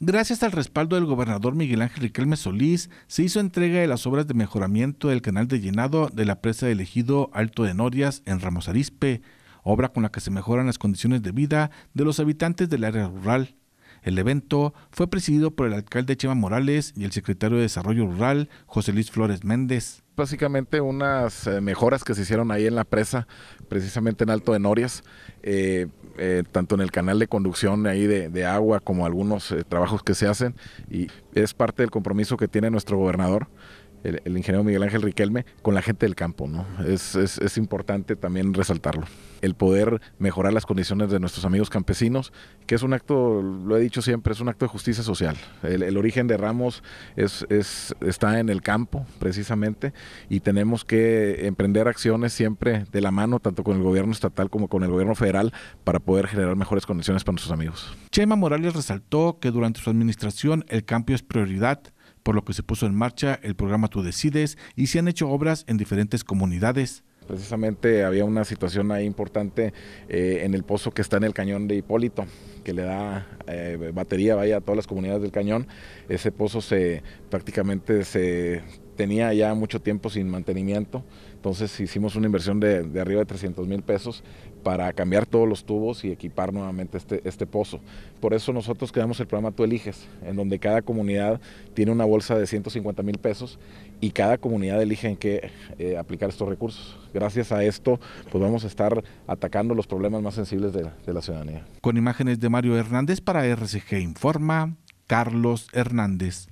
Gracias al respaldo del gobernador Miguel Ángel Riquelme Solís, se hizo entrega de las obras de mejoramiento del canal de llenado de la presa de ejido Alto de Norias en Ramos Arispe, obra con la que se mejoran las condiciones de vida de los habitantes del área rural. El evento fue presidido por el alcalde Chema Morales y el secretario de Desarrollo Rural, José Luis Flores Méndez básicamente unas eh, mejoras que se hicieron ahí en la presa, precisamente en Alto de Norias, eh, eh, tanto en el canal de conducción ahí de, agua como algunos trabajos que se hacen y es parte del compromiso que tiene nuestro gobernador el, ingeniero Miguel Ángel Riquelme con la gente del campo, ¿no? Es, importante también resaltarlo. El poder mejorar las condiciones de nuestros amigos campesinos, que es un acto, lo he dicho siempre, es un acto de justicia social. El, origen de Ramos es, está en el campo, precisamente, y tenemos que emprender acciones siempre de la mano, tanto con el gobierno estatal como con el gobierno federal, para poder generar mejores condiciones para nuestros amigos. Chema Morales resaltó que durante su administración el cambio es prioridad por lo que se puso en marcha el programa Tú Decides y se han hecho obras en diferentes comunidades precisamente había una situación ahí importante eh, en el pozo que está en el cañón de Hipólito que le da eh, batería vaya a todas las comunidades del cañón. Ese pozo se prácticamente se tenía ya mucho tiempo sin mantenimiento, entonces hicimos una inversión de, arriba de 300 mil pesos para cambiar todos los tubos y equipar nuevamente este, este, pozo. Por eso nosotros creamos el programa Tú Eliges, en donde cada comunidad tiene una bolsa de 150 mil pesos y cada comunidad elige en qué eh, aplicar estos recursos. Gracias a esto, pues vamos a estar atacando los problemas más sensibles de, de la ciudadanía. Con imágenes de Mario Hernández para RCG Informa, Carlos Hernández.